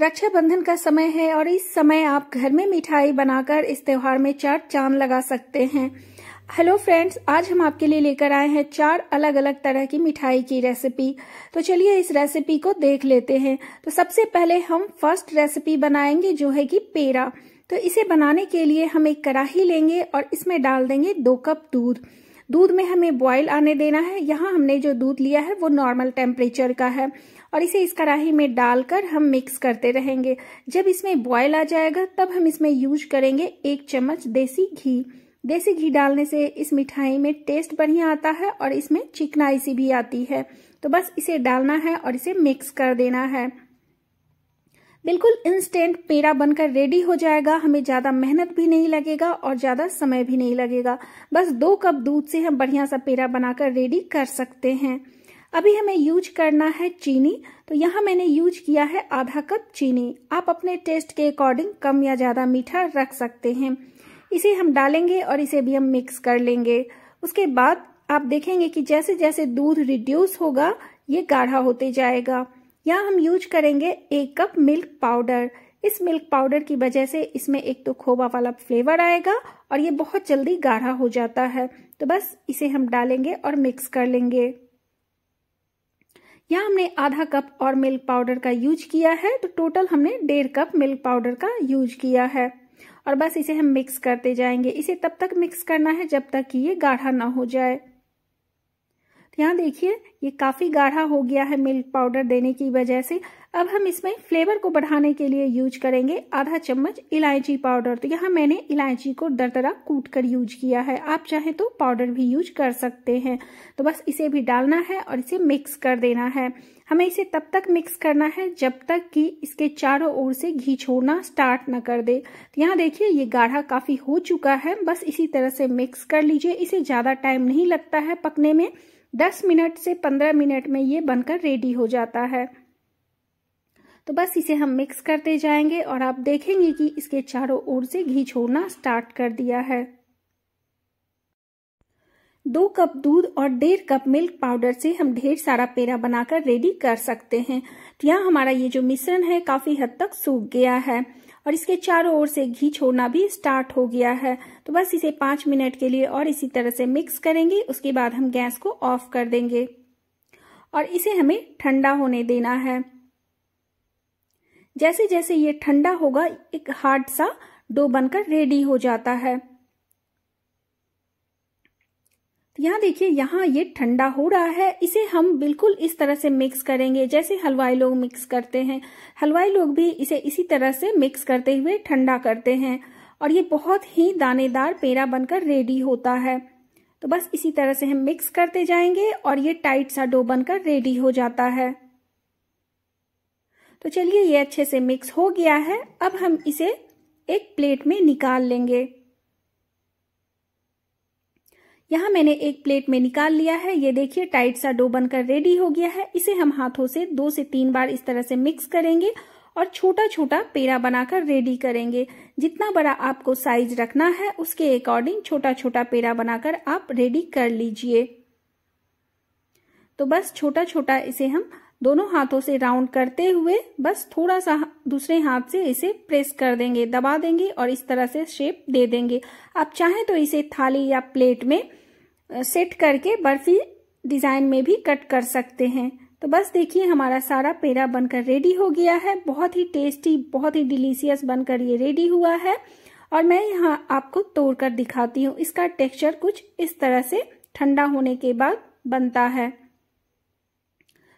रक्षाबंधन का समय है और इस समय आप घर में मिठाई बनाकर इस त्योहार में चार चांद लगा सकते हैं हेलो फ्रेंड्स आज हम आपके लिए लेकर आए हैं चार अलग अलग तरह की मिठाई की रेसिपी तो चलिए इस रेसिपी को देख लेते हैं तो सबसे पहले हम फर्स्ट रेसिपी बनाएंगे जो है कि पेड़ा तो इसे बनाने के लिए हम एक कढ़ाही लेंगे और इसमें डाल देंगे दो कप दूध दूध में हमें बॉयल आने देना है यहाँ हमने जो दूध लिया है वो नॉर्मल टेम्परेचर का है और इसे इस कढ़ाही में डालकर हम मिक्स करते रहेंगे जब इसमें बॉयल आ जाएगा तब हम इसमें यूज करेंगे एक चम्मच देसी घी देसी घी डालने से इस मिठाई में टेस्ट बढ़िया आता है और इसमें चिकनाई सी भी आती है तो बस इसे डालना है और इसे मिक्स कर देना है बिल्कुल इंस्टेंट पेड़ा बनकर रेडी हो जाएगा हमें ज़्यादा मेहनत भी नहीं लगेगा और ज़्यादा समय भी नहीं लगेगा बस दो कप दूध से हम बढ़िया सा पेड़ा बनाकर रेडी कर सकते हैं अभी हमें यूज करना है चीनी तो यहाँ मैंने यूज किया है आधा कप चीनी आप अपने टेस्ट के अकॉर्डिंग कम या ज़्यादा मीठा रख सकते हैं इसे हम डालेंगे और इसे भी हम मिक्स कर लेंगे उसके बाद आप देखेंगे कि जैसे जैसे दूध रिड्यूस होगा ये गाढ़ा होते जाएगा यहाँ हम यूज करेंगे एक कप मिल्क पाउडर इस मिल्क पाउडर की वजह से इसमें एक तो खोबा वाला फ्लेवर आएगा और ये बहुत जल्दी गाढ़ा हो जाता है तो बस इसे हम डालेंगे और मिक्स कर लेंगे यहाँ हमने आधा कप और मिल्क पाउडर का यूज किया है तो टोटल हमने डेढ़ कप मिल्क पाउडर का यूज किया है और बस इसे हम मिक्स करते जाएंगे इसे तब तक मिक्स करना है जब तक कि ये गाढ़ा ना हो जाए यहाँ देखिए ये काफ़ी गाढ़ा हो गया है मिल्क पाउडर देने की वजह से अब हम इसमें फ्लेवर को बढ़ाने के लिए यूज करेंगे आधा चम्मच इलायची पाउडर तो यहाँ मैंने इलायची को दरदरा कूट कर यूज किया है आप चाहे तो पाउडर भी यूज कर सकते हैं तो बस इसे भी डालना है और इसे मिक्स कर देना है हमें इसे तब तक मिक्स करना है जब तक कि इसके चारों ओर से घी छोड़ना स्टार्ट न कर दे तो यहाँ देखिए ये गाढ़ा काफ़ी हो चुका है बस इसी तरह से मिक्स कर लीजिए इसे ज़्यादा टाइम नहीं लगता है पकने में 10 मिनट से 15 मिनट में ये बनकर रेडी हो जाता है तो बस इसे हम मिक्स करते जाएंगे और आप देखेंगे कि इसके चारों ओर से घी छोड़ना स्टार्ट कर दिया है दो कप दूध और डेढ़ कप मिल्क पाउडर से हम ढेर सारा पेड़ा बनाकर रेडी कर सकते हैं तो यहाँ हमारा ये जो मिश्रण है काफी हद तक सूख गया है और इसके चारों ओर से घी छोड़ना भी स्टार्ट हो गया है तो बस इसे पांच मिनट के लिए और इसी तरह से मिक्स करेंगे उसके बाद हम गैस को ऑफ कर देंगे और इसे हमें ठंडा होने देना है जैसे जैसे ये ठंडा होगा एक हार्ड सा डो बनकर रेडी हो जाता है तो यहाँ देखिए यहाँ ये ठंडा हो रहा है इसे हम बिल्कुल इस तरह से मिक्स करेंगे जैसे हलवाई लोग मिक्स करते हैं हलवाई लोग भी इसे इसी तरह से मिक्स करते हुए ठंडा करते हैं और ये बहुत ही दानेदार पेड़ा बनकर रेडी होता है तो बस इसी तरह से हम मिक्स करते जाएंगे और ये टाइट सा डो बनकर रेडी हो जाता है तो चलिए ये अच्छे से मिक्स हो गया है अब हम इसे एक प्लेट में निकाल लेंगे यहाँ मैंने एक प्लेट में निकाल लिया है ये देखिए टाइट सा डो बनकर रेडी हो गया है इसे हम हाथों से दो से तीन बार इस तरह से मिक्स करेंगे और छोटा छोटा पेड़ा बनाकर रेडी करेंगे जितना बड़ा आपको साइज रखना है उसके अकॉर्डिंग छोटा छोटा पेड़ा बनाकर आप रेडी कर लीजिए तो बस छोटा छोटा इसे हम दोनों हाथों से राउंड करते हुए बस थोड़ा सा दूसरे हाथ से इसे प्रेस कर देंगे दबा देंगे और इस तरह से शेप दे देंगे आप चाहें तो इसे थाली या प्लेट में सेट करके बर्फी डिजाइन में भी कट कर सकते हैं तो बस देखिए हमारा सारा पेड़ा बनकर रेडी हो गया है बहुत ही टेस्टी बहुत ही डिलीशियस बनकर ये रेडी हुआ है और मैं यहाँ आपको तोड़कर दिखाती हूँ इसका टेक्सचर कुछ इस तरह से ठंडा होने के बाद बनता है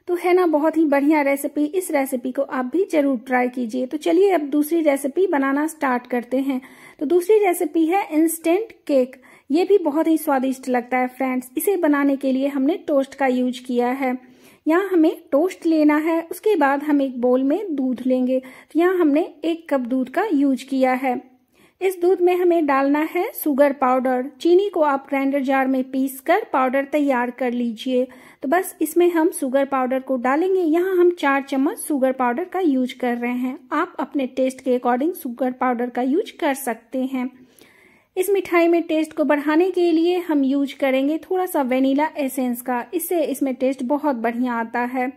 तो है ना बहुत ही बढ़िया रेसिपी इस रेसिपी को आप भी जरूर ट्राई कीजिए तो चलिए अब दूसरी रेसिपी बनाना स्टार्ट करते हैं तो दूसरी रेसिपी है इंस्टेंट केक ये भी बहुत ही स्वादिष्ट लगता है फ्रेंड्स इसे बनाने के लिए हमने टोस्ट का यूज किया है यहाँ हमें टोस्ट लेना है उसके बाद हम एक बोल में दूध लेंगे तो यहाँ हमने एक कप दूध का यूज किया है इस दूध में हमें डालना है सुगर पाउडर चीनी को आप ग्राइंडर जार में पीस कर पाउडर तैयार कर लीजिए तो बस इसमें हम सुगर पाउडर को डालेंगे यहाँ हम चार चम्मच सुगर पाउडर का यूज कर रहे हैं आप अपने टेस्ट के अकॉर्डिंग सुगर पाउडर का यूज कर सकते हैं इस मिठाई में टेस्ट को बढ़ाने के लिए हम यूज करेंगे थोड़ा सा वेनिला एसेंस का इससे इसमें टेस्ट बहुत बढ़िया आता है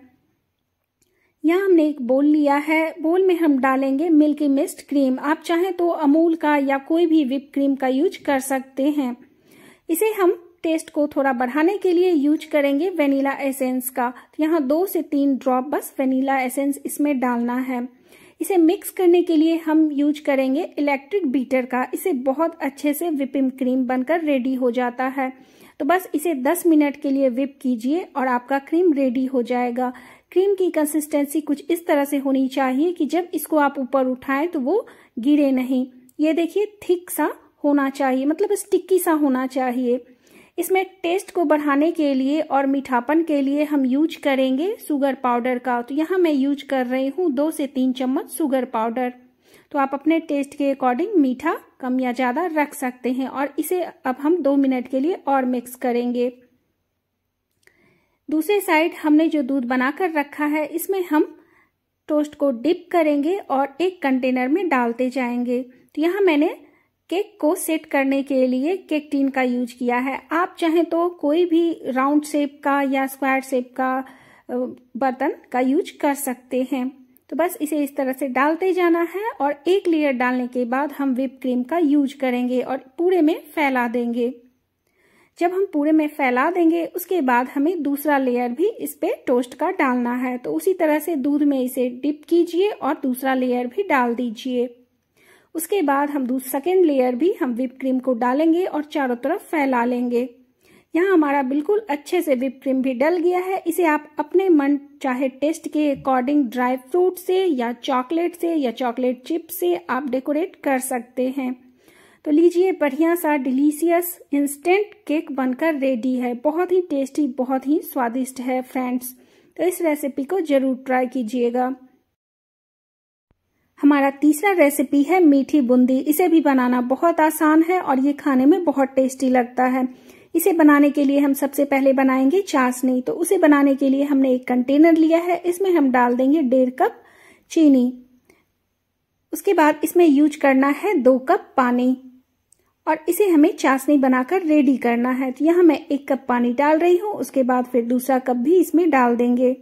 यहाँ हमने एक बोल लिया है बोल में हम डालेंगे मिल्की मिस्ट क्रीम आप चाहें तो अमूल का या कोई भी विप क्रीम का यूज कर सकते हैं इसे हम टेस्ट को थोड़ा बढ़ाने के लिए यूज करेंगे वेनिला एसेंस का तो यहाँ दो से तीन ड्रॉप बस वेनिला एसेंस इसमें डालना है इसे मिक्स करने के लिए हम यूज करेंगे इलेक्ट्रिक बीटर का इसे बहुत अच्छे से विपिंग क्रीम बनकर रेडी हो जाता है तो बस इसे 10 मिनट के लिए विप कीजिए और आपका क्रीम रेडी हो जाएगा क्रीम की कंसिस्टेंसी कुछ इस तरह से होनी चाहिए कि जब इसको आप ऊपर उठाएं तो वो गिरे नहीं ये देखिए थिक सा होना चाहिए मतलब स्टिक्की सा होना चाहिए इसमें टेस्ट को बढ़ाने के लिए और मीठापन के लिए हम यूज करेंगे शुगर पाउडर का तो यहाँ मैं यूज कर रही हूँ दो से तीन चम्मच शुगर पाउडर तो आप अपने टेस्ट के अकॉर्डिंग मीठा कम या ज़्यादा रख सकते हैं और इसे अब हम दो मिनट के लिए और मिक्स करेंगे दूसरे साइड हमने जो दूध बनाकर रखा है इसमें हम टोस्ट को डिप करेंगे और एक कंटेनर में डालते जाएंगे तो यहाँ मैंने केक को सेट करने के लिए केक टीन का यूज किया है आप चाहें तो कोई भी राउंड शेप का या स्क्वायर शेप का बर्तन का यूज कर सकते हैं तो बस इसे इस तरह से डालते जाना है और एक लेयर डालने के बाद हम विप क्रीम का यूज करेंगे और पूरे में फैला देंगे जब हम पूरे में फैला देंगे उसके बाद हमें दूसरा लेयर भी इस पे टोस्ट का डालना है तो उसी तरह से दूध में इसे डिप कीजिए और दूसरा लेयर भी डाल दीजिए उसके बाद हम सेकेंड लेयर भी हम विप क्रीम को डालेंगे और चारों तरफ फैला लेंगे यहाँ हमारा बिल्कुल अच्छे से विप क्रीम भी डल गया है इसे आप अपने मन चाहे टेस्ट के अकॉर्डिंग ड्राई फ्रूट से या चॉकलेट से या चॉकलेट चिप से आप डेकोरेट कर सकते हैं तो लीजिए बढ़िया सा डिलीशियस इंस्टेंट केक बनकर रेडी है बहुत ही टेस्टी बहुत ही स्वादिष्ट है फ्रेंड्स तो इस रेसिपी को जरूर ट्राई कीजिएगा हमारा तीसरा रेसिपी है मीठी बूंदी इसे भी बनाना बहुत आसान है और ये खाने में बहुत टेस्टी लगता है इसे बनाने के लिए हम सबसे पहले बनाएंगे चाशनी तो उसे बनाने के लिए हमने एक कंटेनर लिया है इसमें हम डाल देंगे डेढ़ कप चीनी उसके बाद इसमें यूज करना है दो कप पानी और इसे हमें चाशनी बनाकर रेडी करना है तो यहाँ मैं एक कप पानी डाल रही हूँ उसके बाद फिर दूसरा कप भी इसमें डाल देंगे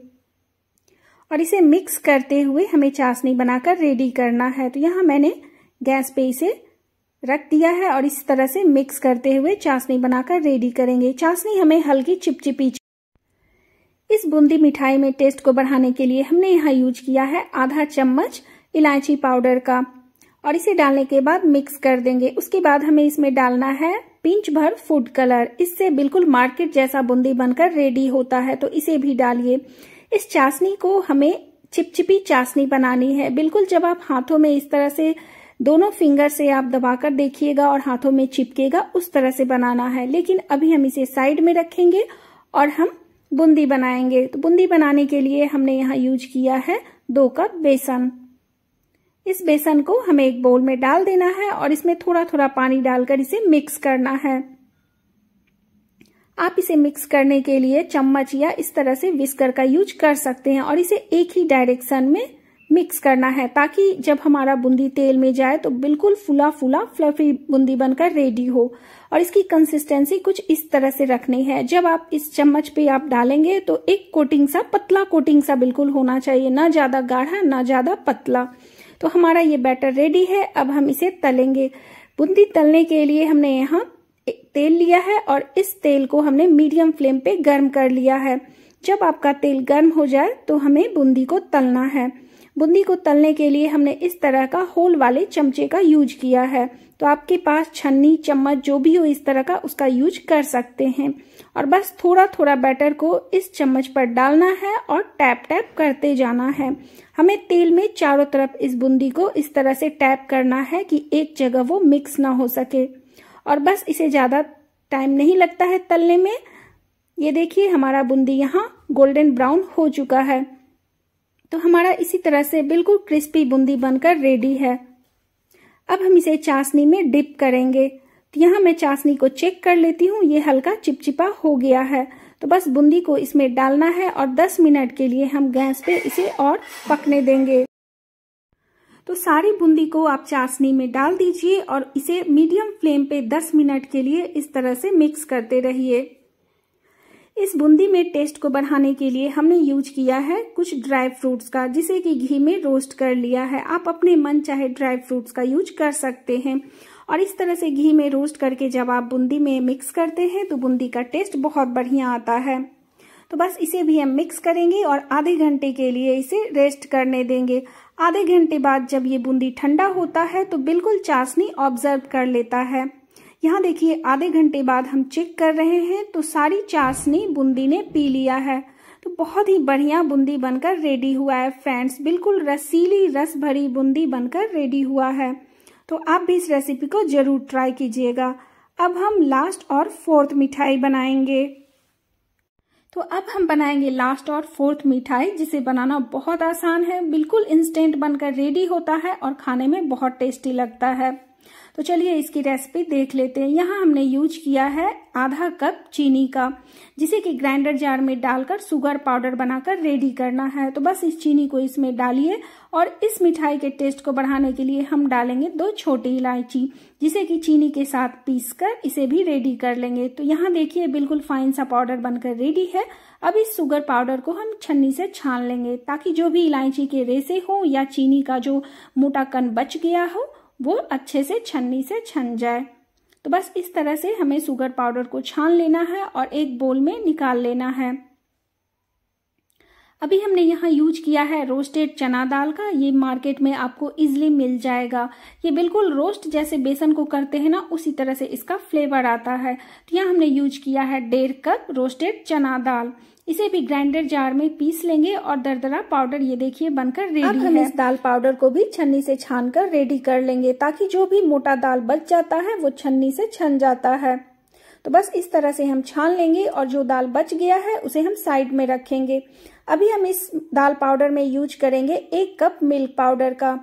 और इसे मिक्स करते हुए हमें चाशनी बनाकर रेडी करना है तो यहाँ मैंने गैस पे इसे रख दिया है और इस तरह से मिक्स करते हुए चाशनी बनाकर रेडी करेंगे चाशनी हमें हल्की चिपचिपी इस बूंदी मिठाई में टेस्ट को बढ़ाने के लिए हमने यहाँ यूज किया है आधा चम्मच इलायची पाउडर का और इसे डालने के बाद मिक्स कर देंगे उसके बाद हमें इसमें डालना है पिंच भर फूड कलर इससे बिल्कुल मार्केट जैसा बूंदी बनकर रेडी होता है तो इसे भी डालिए इस चाशनी को हमें चिपचिपी चाशनी बनानी है बिल्कुल जब आप हाथों में इस तरह से दोनों फिंगर से आप दबाकर देखिएगा और हाथों में चिपकेगा उस तरह से बनाना है लेकिन अभी हम इसे साइड में रखेंगे और हम बूंदी बनाएंगे तो बूंदी बनाने के लिए हमने यहाँ यूज किया है दो कप बेसन इस बेसन को हमें एक बोल में डाल देना है और इसमें थोड़ा थोड़ा पानी डालकर इसे मिक्स करना है आप इसे मिक्स करने के लिए चम्मच या इस तरह से विस्कर का यूज कर सकते हैं और इसे एक ही डायरेक्शन में मिक्स करना है ताकि जब हमारा बूंदी तेल में जाए तो बिल्कुल फुला फुला फ्लफी बूंदी बनकर रेडी हो और इसकी कंसिस्टेंसी कुछ इस तरह से रखनी है जब आप इस चम्मच पे आप डालेंगे तो एक कोटिंग सा पतला कोटिंग सा बिल्कुल होना चाहिए ना ज्यादा गाढ़ा ना ज्यादा पतला तो हमारा ये बैटर रेडी है अब हम इसे तलेंगे बूंदी तलने के लिए हमने यहाँ तेल लिया है और इस तेल को हमने मीडियम फ्लेम पे गर्म कर लिया है जब आपका तेल गर्म हो जाए तो हमें बूंदी को तलना है बूंदी को तलने के लिए हमने इस तरह का होल वाले चमचे का यूज किया है तो आपके पास छन्नी चम्मच जो भी हो इस तरह का उसका यूज कर सकते हैं और बस थोड़ा थोड़ा बैटर को इस चम्मच पर डालना है और टैप टैप करते जाना है हमें तेल में चारों तरफ इस बूंदी को इस तरह से टैप करना है कि एक जगह वो मिक्स ना हो सके और बस इसे ज़्यादा टाइम नहीं लगता है तलने में ये देखिए हमारा बूंदी यहाँ गोल्डन ब्राउन हो चुका है तो हमारा इसी तरह से बिल्कुल क्रिस्पी बूंदी बनकर रेडी है अब हम इसे चाशनी में डिप करेंगे तो यहाँ मैं चाशनी को चेक कर लेती हूँ ये हल्का चिपचिपा हो गया है तो बस बूंदी को इसमें डालना है और 10 मिनट के लिए हम गैस पे इसे और पकने देंगे तो सारी बूंदी को आप चाशनी में डाल दीजिए और इसे मीडियम फ्लेम पे 10 मिनट के लिए इस तरह से मिक्स करते रहिए इस बूंदी में टेस्ट को बढ़ाने के लिए हमने यूज किया है कुछ ड्राई फ्रूट्स का जिसे कि घी में रोस्ट कर लिया है आप अपने मन चाहे ड्राई फ्रूट्स का यूज कर सकते हैं और इस तरह से घी में रोस्ट करके जब आप बूंदी में मिक्स करते हैं तो बूंदी का टेस्ट बहुत बढ़िया आता है तो बस इसे भी हम मिक्स करेंगे और आधे घंटे के लिए इसे रेस्ट करने देंगे आधे घंटे बाद जब ये बूंदी ठंडा होता है तो बिल्कुल चाशनी ऑब्जर्व कर लेता है यहाँ देखिए आधे घंटे बाद हम चेक कर रहे हैं तो सारी चाशनी बूंदी ने पी लिया है तो बहुत ही बढ़िया बूंदी बनकर रेडी हुआ है फ्रेंड्स बिल्कुल रसीली रस भरी बूंदी बनकर रेडी हुआ है तो आप भी इस रेसिपी को जरूर ट्राई कीजिएगा अब हम लास्ट और फोर्थ मिठाई बनाएंगे तो अब हम बनाएंगे लास्ट और फोर्थ मिठाई जिसे बनाना बहुत आसान है बिल्कुल इंस्टेंट बनकर रेडी होता है और खाने में बहुत टेस्टी लगता है तो चलिए इसकी रेसिपी देख लेते हैं यहाँ हमने यूज किया है आधा कप चीनी का जिसे कि ग्राइंडर जार में डालकर सुगर पाउडर बनाकर रेडी करना है तो बस इस चीनी को इसमें डालिए और इस मिठाई के टेस्ट को बढ़ाने के लिए हम डालेंगे दो छोटी इलायची जिसे कि चीनी के साथ पीस कर इसे भी रेडी कर लेंगे तो यहाँ देखिए बिल्कुल फाइन सा पाउडर बनकर रेडी है अब इस सुगर पाउडर को हम छन्नी से छान लेंगे ताकि जो भी इलायची के रेसे हो या चीनी का जो मोटा कन बच गया हो वो अच्छे से छन्नी से छन जाए तो बस इस तरह से हमें शुगर पाउडर को छान लेना है और एक बोल में निकाल लेना है अभी हमने यहाँ यूज किया है रोस्टेड चना दाल का ये मार्केट में आपको इजिली मिल जाएगा ये बिल्कुल रोस्ट जैसे बेसन को करते हैं ना उसी तरह से इसका फ्लेवर आता है तो यहाँ हमने यूज किया है डेढ़ कप रोस्टेड चना दाल इसे भी ग्राइंडर जार में पीस लेंगे और दरदरा पाउडर ये देखिए बनकर रेडी अब हम इस दाल पाउडर को भी छन्नी से छान कर रेडी कर लेंगे ताकि जो भी मोटा दाल बच जाता है वो छन्नी से छन जाता है तो बस इस तरह से हम छान लेंगे और जो दाल बच गया है उसे हम साइड में रखेंगे अभी हम इस दाल पाउडर में यूज करेंगे एक कप मिल्क पाउडर का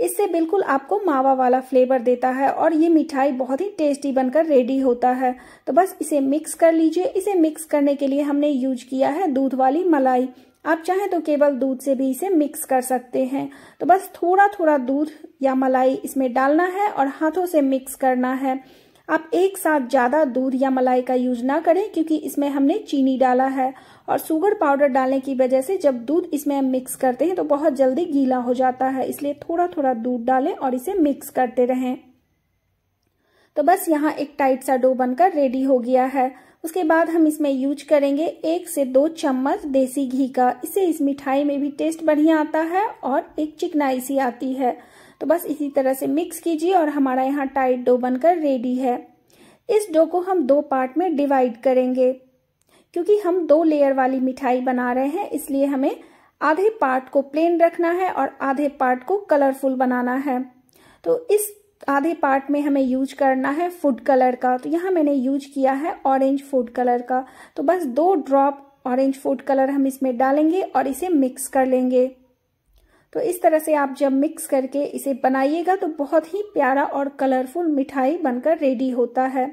इससे बिल्कुल आपको मावा वाला फ्लेवर देता है और ये मिठाई बहुत ही टेस्टी बनकर रेडी होता है तो बस इसे मिक्स कर लीजिए इसे मिक्स करने के लिए हमने यूज किया है दूध वाली मलाई आप चाहें तो केवल दूध से भी इसे मिक्स कर सकते हैं तो बस थोड़ा थोड़ा दूध या मलाई इसमें डालना है और हाथों से मिक्स करना है आप एक साथ ज़्यादा दूध या मलाई का यूज ना करें क्योंकि इसमें हमने चीनी डाला है और सुगर पाउडर डालने की वजह से जब दूध इसमें हम मिक्स करते हैं तो बहुत जल्दी गीला हो जाता है इसलिए थोड़ा थोड़ा दूध डालें और इसे मिक्स करते रहें तो बस यहाँ एक टाइट सा डो बनकर रेडी हो गया है उसके बाद हम इसमें यूज करेंगे एक से दो चम्मच देसी घी का इससे इस मिठाई में भी टेस्ट बढ़िया आता है और एक चिकनाई सी आती है तो बस इसी तरह से मिक्स कीजिए और हमारा यहाँ टाइट डो बनकर रेडी है इस डो को हम दो पार्ट में डिवाइड करेंगे क्योंकि हम दो लेयर वाली मिठाई बना रहे हैं इसलिए हमें आधे पार्ट को प्लेन रखना है और आधे पार्ट को कलरफुल बनाना है तो इस आधे पार्ट में हमें यूज करना है फूड कलर का तो यहाँ मैंने यूज किया है ऑरेंज फूड कलर का तो बस दो ड्रॉप ऑरेंज फूड कलर हम इसमें डालेंगे और इसे मिक्स कर लेंगे तो इस तरह से आप जब मिक्स करके इसे बनाइएगा तो बहुत ही प्यारा और कलरफुल मिठाई बनकर रेडी होता है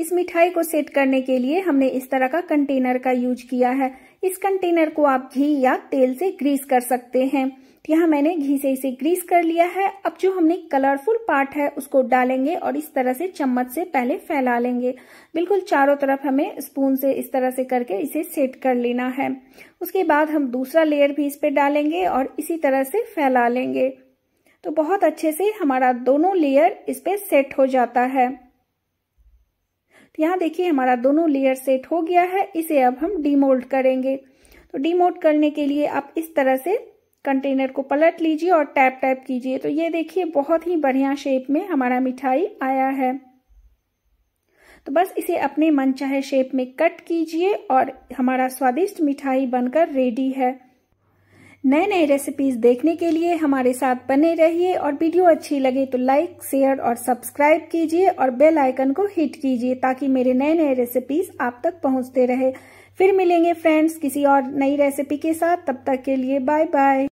इस मिठाई को सेट करने के लिए हमने इस तरह का कंटेनर का यूज किया है इस कंटेनर को आप घी या तेल से ग्रीस कर सकते हैं यहाँ मैंने घी से इसे ग्रीस कर लिया है अब जो हमने कलरफुल पार्ट है उसको डालेंगे और इस तरह से चम्मच से पहले फैला लेंगे बिल्कुल चारों तरफ हमें स्पून से इस तरह से करके इसे सेट कर लेना है उसके बाद हम दूसरा लेयर भी इस पे डालेंगे और इसी तरह से फैला लेंगे तो बहुत अच्छे से हमारा दोनों लेयर इस पे सेट हो जाता है तो यहाँ देखिए हमारा दोनों लेयर सेट हो गया है इसे अब हम डीमोल्ड करेंगे तो डीमोल्ड करने के लिए आप इस तरह से कंटेनर को पलट लीजिए और टैप टैप कीजिए तो ये देखिए बहुत ही बढ़िया शेप में हमारा मिठाई आया है तो बस इसे अपने मनचाहे शेप में कट कीजिए और हमारा स्वादिष्ट मिठाई बनकर रेडी है नए नए रेसिपीज देखने के लिए हमारे साथ बने रहिए और वीडियो अच्छी लगे तो लाइक शेयर और सब्सक्राइब कीजिए और बेल आइकन को हिट कीजिए ताकि मेरे नए नए रेसिपीज आप तक पहुंचते रहे फिर मिलेंगे फ्रेंड्स किसी और नई रेसिपी के साथ तब तक के लिए बाय बाय